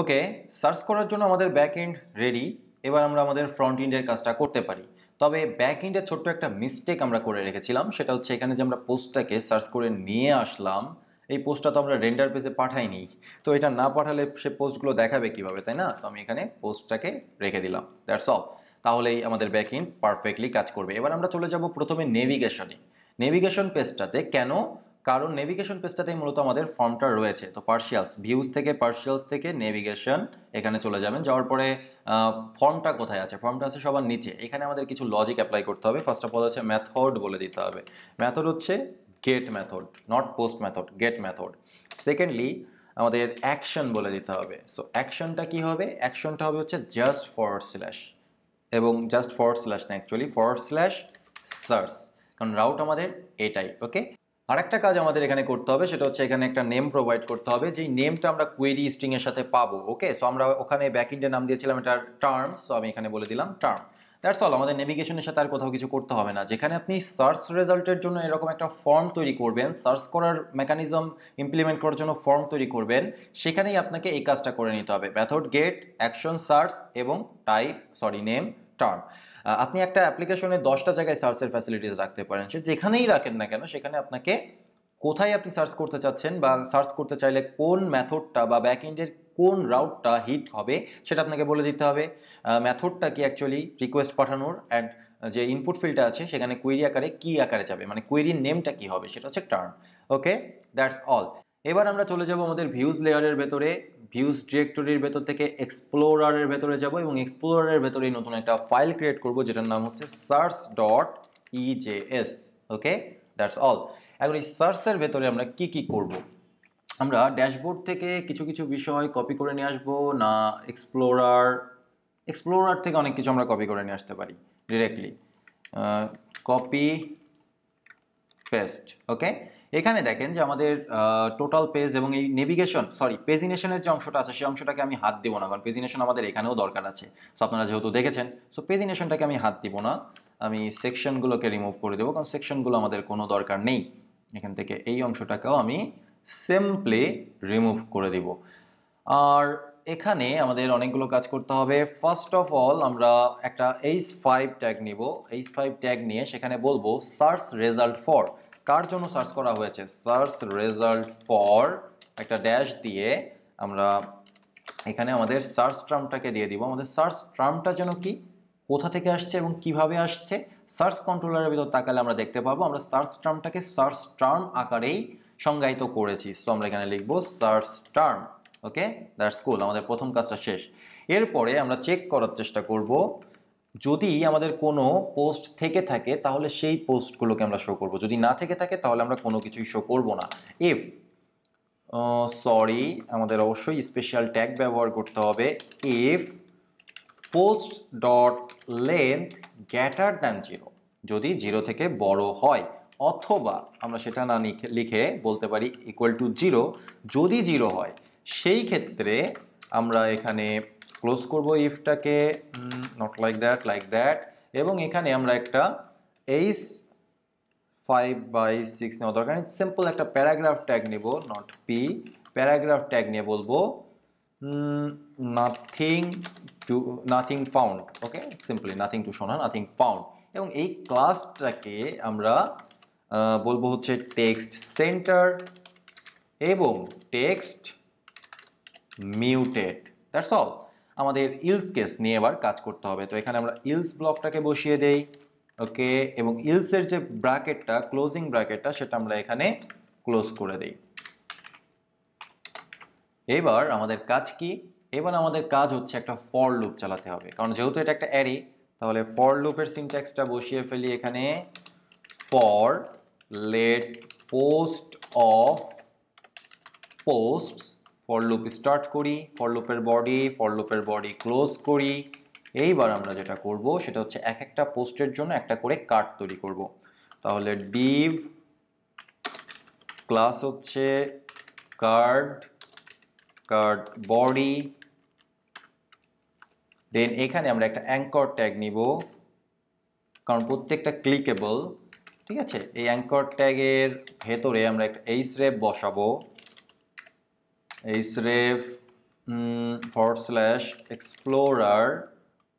Okay search করার জন্য আমাদের ব্যাক এন্ড রেডি এবার আমরা আমাদের ফ্রন্ট এন্ডের কাজটা করতে পারি তবে ব্যাক এন্ডে ছোট্ট একটা মিস্টেক আমরা করে রেখেছিলাম সেটা হচ্ছে এখানে যে আমরা পোস্টটাকে সার্চ করে নিয়ে আসলাম এই পোস্টটা তো আমরা রেন্ডার পেজে পাঠাইনি তো এটা না পাঠালে সে পোস্টগুলো দেখাবে কিভাবে তাই না তো আমি এখানে পোস্টটাকে রেখে দিলাম দ্যাটস অফ তাহলেই আমাদের ব্যাক এন্ড পারফেক্টলি কাজ করবে এবার আমরা চলে যাব প্রথমে নেভিগেশনে নেভিগেশন পেজটাতে কেন কারণ নেভিগেশন পেজটাতেই মূলত আমাদের ফর্মটা রয়েছে তো পার্সিয়ালস ভিউজ থেকে পার্সিয়ালস থেকে নেভিগেশন এখানে চলে যাবেন যাওয়ার পরে ফর্মটা কোথায় আছে ফর্মটা আছে সবার নিচে এখানে আমাদের কিছু লজিক অ্যাপ্লাই করতে হবে ফার্স্ট অফ অল হচ্ছে ম্যাথড বলে দিতে হবে ম্যাথড হচ্ছে get method not post method get method secondly আমাদের অ্যাকশন বলে দিতে হবে সো অ্যাকশনটা কি হবে অ্যাকশনটা হবে হচ্ছে জাস্ট ফর স্ল্যাশ এবং জাস্ট ফর স্ল্যাশ না অ্যাকচুয়ালি ফর স্ল্যাশ সার্চ কারণ রাউট আমাদের এটাই ওকে আরেকটা কাজ আমাদের এখানে করতে হবে সেটা হচ্ছে এখানে একটা নেম প্রোভাইড করতে হবে যেই নেমটা আমরা কুয়েরি স্ট্রিং এর সাথে পাবো ওকে সো আমরা ওখানে ব্যাক ব্যাকএন্ডের নাম দিয়েছিলাম এটা টার্ম সো আমি এখানে বলে দিলাম টার্ম দ্যাটস অল আমাদের নেভিগেশনের সাথে আর কোথাও কিছু করতে হবে না যেখানে আপনি সার্চ রেজাল্টের জন্য এরকম একটা ফর্ম তৈরি করবেন সার্চ করার মেকানিজম ইমপ্লিমেন্ট করার জন্য ফর্ম তৈরি করবেন সেখানেই আপনাকে এই কাজটা করে নিতে হবে মেথড গেট অ্যাকশন সার্চ এবং টাইপ সরি নেম টার্ম আপনি একটা অ্যাপ্লিকেশনে দশটা জায়গায় সার্চের ফ্যাসিলিটিস রাখতে পারেন সে যেখানেই রাখেন না কেন সেখানে আপনাকে কোথায় আপনি সার্চ করতে চাচ্ছেন বা সার্চ করতে চাইলে কোন মেথডটা বা ব্যাক এন্ডের কোন রাউটটা হিট হবে সেটা আপনাকে বলে দিতে হবে মেথডটা কি অ্যাকচুয়ালি রিকোয়েস্ট পাঠানোর অ্যান্ড যে ইনপুট ফিল্ডটা আছে সেখানে কুইরি আকারে কি আকারে যাবে মানে কুইরির নেমটা কি হবে সেটা হচ্ছে টার্ন ওকে দ্যাটস অল এবার আমরা চলে যাব আমাদের ভিউজ লেয়ারের ভেতরে ভিউজ ডিরেক্টরির ভেতর থেকে এক্সপ্লোরারের ভেতরে যাব এবং এক্সপ্লোরারের ভেতরেই নতুন একটা ফাইল ক্রিয়েট করব যেটার নাম হচ্ছে search dot EJS okay that's all এখন এই সার্চের ভেতরে আমরা কি কি করব। আমরা ড্যাশবোর্ড থেকে কিছু কিছু বিষয় কপি করে নিয়ে আসবো না এক্সপ্লোরার এক্সপ্লোরার থেকে অনেক কিছু আমরা কপি করে নিয়ে আসতে পারি ডিরেক্টলি কপি পেস্ট ওকে এখানে দেখেন যে আমাদের টোটাল পেজ এবং এই নেভিগেশন সরি পেজিনেশনের যে অংশটা আছে সেই অংশটাকে আমি হাত দিব না কারণ পেজিনেশন আমাদের এখানেও দরকার আছে সো আপনারা যেহেতু দেখেছেন সো পেজিনেশনটাকে আমি হাত দিব না আমি সেকশনগুলোকে রিমুভ করে দেবো কারণ সেকশনগুলো আমাদের কোনো দরকার নেই এখান থেকে এই অংশটাকেও আমি সিম্পলি রিমুভ করে দিব আর এখানে আমাদের অনেকগুলো কাজ করতে হবে ফার্স্ট অফ অল আমরা একটা এইচ ফাইভ ট্যাগ নিব এইচ ফাইভ ট্যাগ নিয়ে সেখানে বলবো সার্চ রেজাল্ট ফর কার জন্য সার্চ করা হয়েছে সার্চ রেজাল্ট ফর একটা ড্যাশ দিয়ে আমরা এখানে আমাদের সার্চ ট্রামটাকে দিয়ে দিব আমাদের সার্চ ট্রামটা যেন কি কোথা থেকে আসছে এবং কিভাবে আসছে সার্চ কন্ট্রোলারের ভিতর তাকালে আমরা দেখতে পাবো আমরা সার্চ ট্রামটাকে সার্চ টার্ম আকারেই সংজ্ঞায়িত করেছি সো আমরা এখানে লিখব search term okay that's cool আমাদের প্রথম কাজটা শেষ এরপরে আমরা চেক করার চেষ্টা করব যদি আমাদের কোনো পোস্ট থেকে থাকে তাহলে সেই পোস্টগুলোকে আমরা শো করব যদি না থেকে থাকে তাহলে আমরা কোনো কিছুই শো করব না ইফ সরি আমাদের অবশ্যই স্পেশাল ট্যাগ ব্যবহার করতে হবে if post dot length greater than zero যদি জিরো থেকে বড় হয় অথবা আমরা সেটা না লিখে বলতে পারি ইকুয়াল টু জিরো যদি জিরো হয় সেই ক্ষেত্রে আমরা এখানে ক্লোজ করব ইফটাকে not like that like that এবং এখানে আমরা একটা এইস ফাইভ বাই সিক্স নেওয়া দরকার নেই সিম্পল একটা প্যারাগ্রাফ ট্যাগ নেব নট পি প্যারাগ্রাফ ট্যাগ নিয়ে বলবো nothing to nothing found okay simply nothing to শোনা নাথিং ফাউন্ড এবং এই ক্লাসটাকে আমরা বলবো হচ্ছে টেক্সট সেন্টার এবং টেক্সট মিউটেড দ্যাটস অল আমাদের ইলস কেস নিয়ে এবার কাজ করতে হবে তো এখানে আমরা ইলস ব্লকটাকে বসিয়ে দেই ওকে এবং ইলসের যে ব্র্যাকেটটা ক্লোজিং ব্র্যাকেটটা সেটা আমরা এখানে ক্লোজ করে দেই এবার আমাদের কাজ কি এবার আমাদের কাজ হচ্ছে একটা ফর লুপ চালাতে হবে কারণ যেহেতু এটা একটা অ্যারি তাহলে ফর লুপের সিনট্যাক্সটা বসিয়ে ফেলি এখানে for let post of posts for loop start করি ফর লুপের বডি ফর লুপের বডি ক্লোজ করি এইবার আমরা যেটা করব সেটা হচ্ছে এক একটা পোস্টের জন্য একটা করে কার্ড তৈরি করব তাহলে ডিভ ক্লাস হচ্ছে কার্ড কার্ড বডি দেন এখানে আমরা একটা অ্যাঙ্কর ট্যাগ নিব কারণ প্রত্যেকটা ক্লিকেবল ঠিক আছে এই অ্যাঙ্কর ট্যাগের ভেতরে আমরা একটা এইস রেপ বসাবো href ফর স্ল্যাশ এক্সপ্লোরার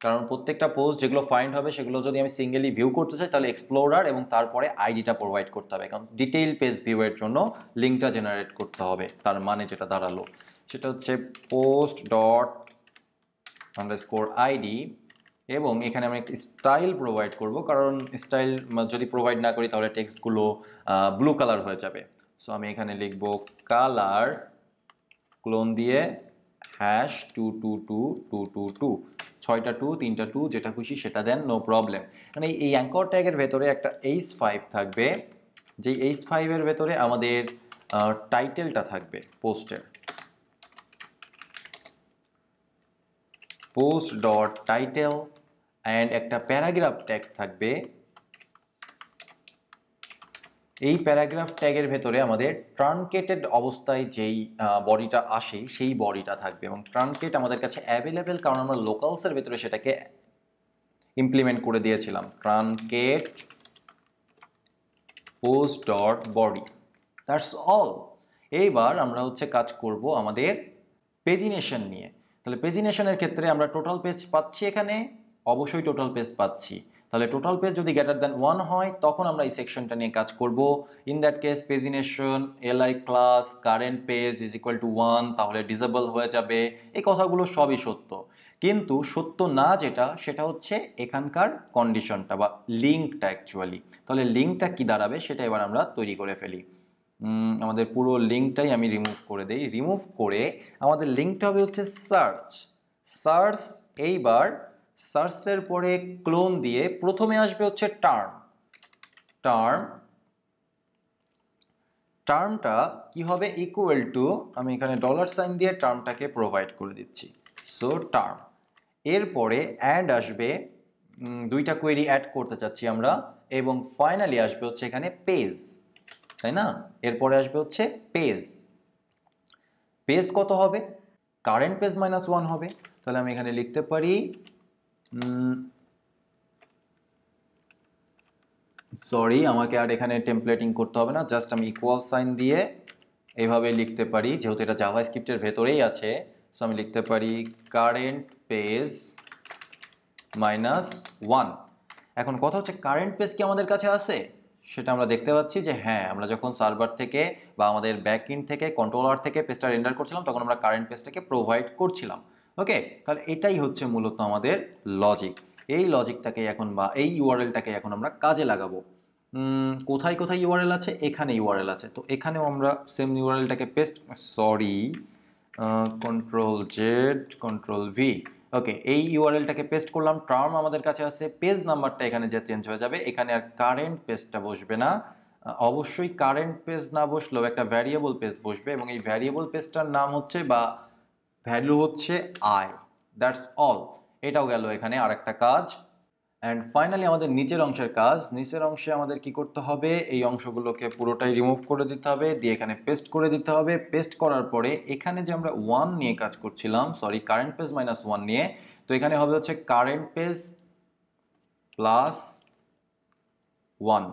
কারণ প্রত্যেকটা পোস্ট যেগুলো ফাইন্ড হবে সেগুলো যদি আমি সিঙ্গেলি ভিউ করতে চাই তাহলে এক্সপ্লোরার এবং তারপরে আইডিটা প্রোভাইড করতে হবে কারণ ডিটেইল পেজ ভিউয়ের জন্য লিঙ্কটা জেনারেট করতে হবে তার মানে যেটা দাঁড়ালো সেটা হচ্ছে post dot underscore ID এবং এখানে আমি একটা স্টাইল প্রোভাইড করব কারণ স্টাইল যদি প্রোভাইড না করি তাহলে টেক্সটগুলো ব্লু কালার হয়ে যাবে সো আমি এখানে লিখব কালার ক্লোন দিয়ে hash two two two two two two ছয়টা টু তিনটা টু যেটা খুশি সেটা দেন নো প্রবলেম মানে এই অ্যাঙ্কর ট্যাগের ভেতরে একটা এইচ ফাইভ থাকবে যেই এইচ ফাইভের ভেতরে আমাদের টাইটেলটা থাকবে পোস্টের পোস্ট ডট টাইটেল অ্যান্ড একটা প্যারাগ্রাফ ট্যাগ থাকবে এই প্যারাগ্রাফ ট্যাগের ভেতরে আমাদের ট্রানকেটেড অবস্থায় যেই বডিটা আসে সেই বডিটা থাকবে এবং ট্রানকেট আমাদের কাছে অ্যাভেলেবেল কারণ আমরা লোকালসের ভেতরে সেটাকে ইমপ্লিমেন্ট করে দিয়েছিলাম truncate post dot body that's all এইবার আমরা হচ্ছে কাজ করব আমাদের পেজিনেশন নিয়ে তাহলে পেজিনেশনের ক্ষেত্রে আমরা টোটাল পেজ পাচ্ছি এখানে অবশ্যই টোটাল পেজ পাচ্ছি তাহলে টোটাল পেজ যদি গ্যাটার দ্যান ওয়ান হয় তখন আমরা এই সেকশনটা নিয়ে কাজ করব in that case pagination LI class current page is equal to one তাহলে ডিজেবল হয়ে যাবে এই কথাগুলো সবই সত্য কিন্তু সত্য না যেটা সেটা হচ্ছে এখানকার কন্ডিশনটা বা লিঙ্কটা অ্যাকচুয়ালি তাহলে লিঙ্কটা কি দাঁড়াবে সেটা এবার আমরা তৈরি করে ফেলি আমাদের পুরো লিঙ্কটাই আমি রিমুভ করে দিই রিমুভ করে আমাদের লিঙ্কটা হবে হচ্ছে সার্চ সার্চ এইবার সার্চের পরে ক্লোন দিয়ে প্রথমে আসবে হচ্ছে টার্ম টার্ম টার্মটা কি হবে ইকুয়াল টু আমি এখানে ডলার সাইন দিয়ে টার্মটাকে প্রোভাইড করে দিচ্ছি সো টার্ম এরপরে অ্যাড আসবে দুইটা কোয়েরি অ্যাড করতে চাচ্ছি আমরা এবং ফাইনালি আসবে হচ্ছে এখানে পেজ তাই না এরপরে আসবে হচ্ছে পেজ পেজ কত হবে কারেন্ট পেজ মাইনাস ওয়ান হবে তাহলে আমি এখানে লিখতে পারি সরি আমাকে আর এখানে টেম্পলেটিং করতে হবে না জাস্ট আমি ইকুয়াল সাইন দিয়ে এইভাবে লিখতে পারি যেহেতু এটা জাভা স্ক্রিপ্টের ভেতরেই আছে সো আমি লিখতে পারি কারেন্ট পেজ মাইনাস ওয়ান এখন কথা হচ্ছে কারেন্ট পেজ কি আমাদের কাছে আছে সেটা আমরা দেখতে পাচ্ছি যে হ্যাঁ আমরা যখন সার্ভার থেকে বা আমাদের ব্যাক ইন থেকে কন্ট্রোলার থেকে পেজটা রেন্ডার করছিলাম তখন আমরা কারেন্ট পেজটাকে প্রোভাইড করছিলাম ওকে তাহলে এটাই হচ্ছে মূলত আমাদের লজিক এই লজিকটাকে এখন বা এই ইউআরএলটাকে এখন আমরা কাজে লাগাবো কোথায় কোথায় ইউআরএল আছে এখানে ইউআরএল আছে তো এখানেও আমরা সেম ইউআরএলটাকে paste sorry control Z control V okay এই ইউআরএলটাকে পেস্ট করলাম টার্ম আমাদের কাছে আছে পেজ নাম্বারটা এখানে যা চেঞ্জ হয়ে যাবে এখানে আর কারেন্ট পেজটা বসবে না অবশ্যই কারেন্ট পেজ না বসলেও একটা ভ্যারিয়েবল পেজ বসবে এবং এই ভ্যারিয়েবল পেজটার নাম হচ্ছে বা ভ্যালু হচ্ছে আয় দ্যাটস অল এটাও গেল এখানে আর একটা কাজ অ্যান্ড ফাইনালি আমাদের নিচের অংশের কাজ নিচের অংশে আমাদের কি করতে হবে এই অংশগুলোকে পুরোটাই রিমুভ করে দিতে হবে দিয়ে এখানে পেস্ট করে দিতে হবে পেস্ট করার পরে এখানে যে আমরা ওয়ান নিয়ে কাজ করছিলাম sorry current page minus one নিয়ে তো এখানে হবে হচ্ছে current page plus one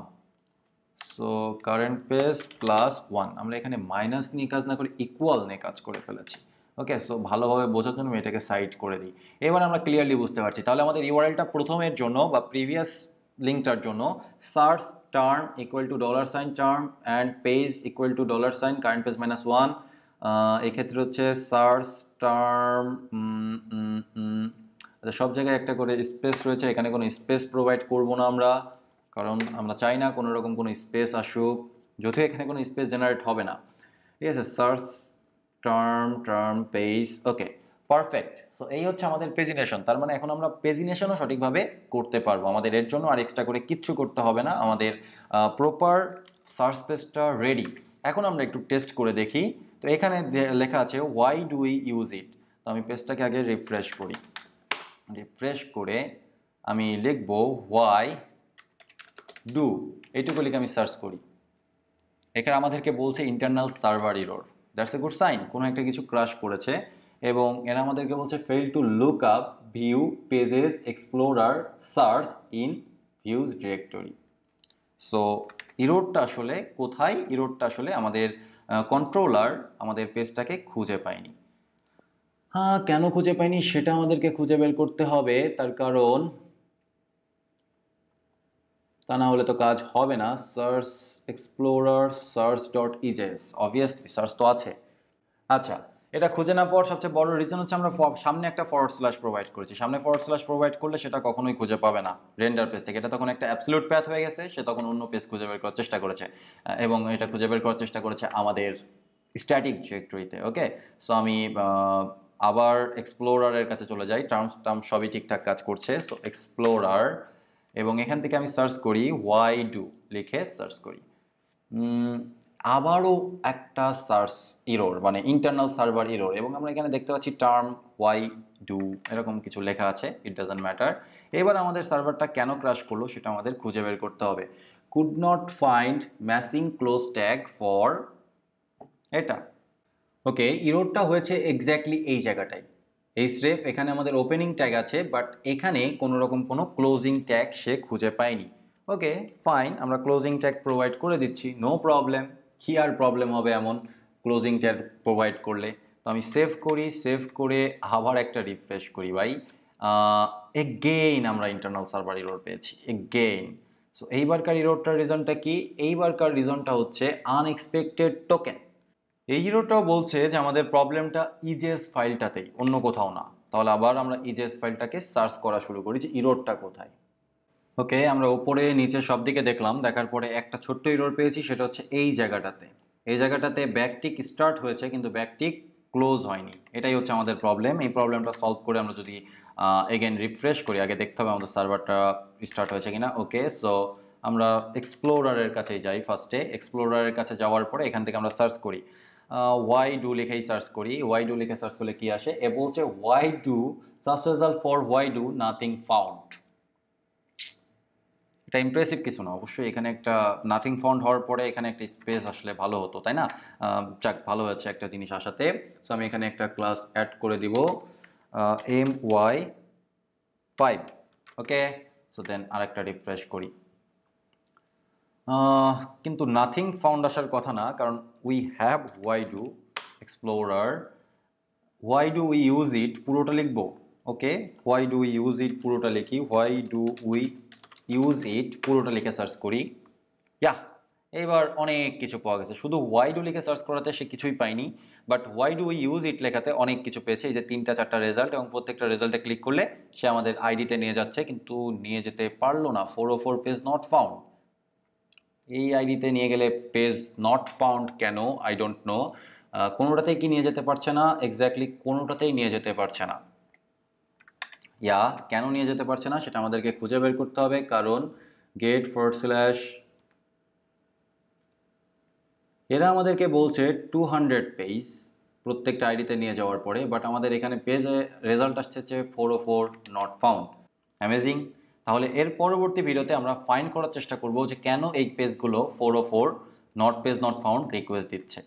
so current page plus one আমরা এখানে মাইনাস নিয়ে কাজ না করে ইকুয়াল নিয়ে কাজ করে ফেলেছি ওকে সো ভালোভাবে বোঝার জন্য আমি এটাকে সাইড করে দিই এবার আমরা ক্লিয়ারলি বুঝতে পারছি তাহলে আমাদের ইউআরএলটা প্রথমের জন্য বা প্রিভিয়াস লিঙ্কটার জন্য search term equal to dollar sign term and page equal to dollar sign current page minus one এক্ষেত্রে হচ্ছে সার্চ টার্ম আচ্ছা সব জায়গায় একটা করে স্পেস রয়েছে এখানে কোনো স্পেস প্রোভাইড করব না আমরা কারণ আমরা চাই না কোনো রকম কোনো স্পেস আসুক যদিও এখানে কোনো স্পেস জেনারেট হবে না ঠিক আছে search term term page okay perfect so এই হচ্ছে আমাদের পেজিনেশন তার মানে এখন আমরা পেজিনেশনও সঠিকভাবে করতে পারবো আমাদের এর জন্য আর এক্সট্রা করে কিচ্ছু করতে হবে না আমাদের প্রপার সার্চ পেজটা রেডি এখন আমরা একটু টেস্ট করে দেখি তো এখানে লেখা আছে why do we use it তো আমি পেজটাকে আগে রিফ্রেশ করি রিফ্রেশ করে আমি লিখব ওয়াই ডু এইটুকু লিখে আমি সার্চ করি এখানে আমাদেরকে বলছে internal server error that's a good sign কোনো একটা কিছু ক্রাশ করেছে এবং এরা আমাদেরকে বলছে fail to look up view pages explorer search in views directory so ইরোডটা আসলে কোথায় ইরোডটা আসলে আমাদের কন্ট্রোলার আমাদের পেজটাকে খুঁজে পায়নি হ্যাঁ কেন খুঁজে পাইনি সেটা আমাদেরকে খুঁজে বের করতে হবে তার কারণ তা না হলে তো কাজ হবে না search explorer search dot EJS obviously search তো আছে আচ্ছা এটা খুঁজে না পাওয়ার সবচেয়ে বড় রিজন হচ্ছে আমরা সামনে একটা ফরওয়ার্ড স্ল্যাশ প্রোভাইড করেছি সামনে ফরওয়ার্ড স্ল্যাশ প্রোভাইড করলে সেটা কখনোই খুঁজে পাবে না রেন্ডার পেজ থেকে এটা তখন একটা অ্যাবসলিউট প্যাথ হয়ে গেছে সে তখন অন্য পেজ খুঁজে বের করার চেষ্টা করেছে এবং এটা খুঁজে বের করার চেষ্টা করেছে আমাদের স্ট্যাটিক ডিরেক্টরিতে ওকে সো আমি আবার এক্সপ্লোরারের কাছে চলে যাই টার্মস টার্ম সবই ঠিকঠাক কাজ করছে সো এক্সপ্লোরার এবং এখান থেকে আমি সার্চ করি ওয়াই ডু লিখে সার্চ করি আবারও একটা সার্চ ইরোর মানে ইন্টারনাল সার্ভার ইরোর এবং আমরা এখানে দেখতে পাচ্ছি টার্ম ওয়াই ডু এরকম কিছু লেখা আছে ইট ডাজেন্ট ম্যাটার এবার আমাদের সার্ভারটা কেন ক্রাশ করলো সেটা আমাদের খুঁজে বের করতে হবে could not find matching close tag for এটা ওকে ইরোডটা হয়েছে এক্স্যাক্টলি এই জায়গাটায় এই স্রেফ এখানে আমাদের ওপেনিং ট্যাগ আছে বাট এখানে কোনো রকম কোনো ক্লোজিং ট্যাগ সে খুঁজে পায়নি ওকে ফাইন আমরা ক্লোজিং ট্যাগ প্রোভাইড করে দিচ্ছি নো প্রবলেম কি আর প্রবলেম হবে এমন ক্লোজিং ট্যাগ প্রোভাইড করলে তো আমি সেভ করি সেভ করে আবার একটা রিফ্রেশ করি ভাই এগেইন আমরা ইন্টারনাল সার্ভার ইরোড পেয়েছি এগেইন সো এইবারকার ইরোডটার রিজনটা কি এইবারকার রিজনটা হচ্ছে আনএক্সপেক্টেড টোকেন এই হিরোটাও বলছে যে আমাদের প্রবলেমটা ইজেস ফাইলটাতেই অন্য কোথাও না তাহলে আবার আমরা ইজেস ফাইলটাকে সার্চ করা শুরু করি যে ইরোডটা কোথায় ওকে আমরা ওপরে নিচে সব দিকে দেখলাম দেখার পরে একটা ছোট্ট ইরোড পেয়েছি সেটা হচ্ছে এই জায়গাটাতে এই জায়গাটাতে ব্যাকটিক স্টার্ট হয়েছে কিন্তু ব্যাকটিক ক্লোজ হয়নি এটাই হচ্ছে আমাদের প্রবলেম এই প্রবলেমটা সলভ করে আমরা যদি এগেন রিফ্রেশ করি আগে দেখতে হবে আমাদের সার্ভারটা স্টার্ট হয়েছে কিনা ওকে সো আমরা এক্সপ্লোরারের কাছে যাই ফার্স্টে এক্সপ্লোরারের কাছে যাওয়ার পরে এখান থেকে আমরা সার্চ করি ওয়াই ডু লেখাই সার্চ করি ওয়াই ডু লিখে সার্চ করলে কি আসে এ বলছে why do search result for why do nothing found এটা ইমপ্রেসিভ কিছু না অবশ্যই এখানে একটা নাথিং ফাউন্ড হওয়ার পরে এখানে একটা স্পেস আসলে ভালো হতো তাই না যাক ভালো হয়েছে একটা জিনিস আসাতে সো আমি এখানে একটা ক্লাস অ্যাড করে দিব M Y five okay so then আরেকটা রিফ্রেশ করি কিন্তু নাথিং ফাউন্ড আসার কথা না কারণ we have why do explorer why do we use it পুরোটা লিখব okay why do we use it পুরোটা লিখি why do we use it পুরোটা লিখে সার্চ করি ইয়া এইবার অনেক কিছু পাওয়া গেছে শুধু ওয়াই ডু লিখে সার্চ করাতে সে কিছুই পায়নি but why do we use it লেখাতে অনেক কিছু পেয়েছে এই যে তিনটা চারটা রেজাল্ট এবং প্রত্যেকটা রেজাল্টে ক্লিক করলে সে আমাদের আইডিতে নিয়ে যাচ্ছে কিন্তু নিয়ে যেতে পারলো না four O four page not found এই আইডিতে নিয়ে গেলে পেজ নট ফাউন্ড কেন আই ডোন্ট নো কোনোটাতেই কি নিয়ে যেতে পারছে না এক্স্যাক্টলি কোনোটাতেই নিয়ে যেতে পারছে না ইয়া কেন নিয়ে যেতে পারছে না সেটা আমাদেরকে খুঁজে বের করতে হবে কারণ গেট ফোর্ড স্ল্যাশ এরা আমাদেরকে বলছে টু হান্ড্রেড পেজ প্রত্যেকটা আইডিতে নিয়ে যাওয়ার পরে বাট আমাদের এখানে পেজে রেজাল্ট আসছে four O four not found amazing তাহলে এর পরবর্তী ভিডিওতে আমরা ফাইন করার চেষ্টা করব যে কেন এই পেজগুলো four O four not page not found request দিচ্ছে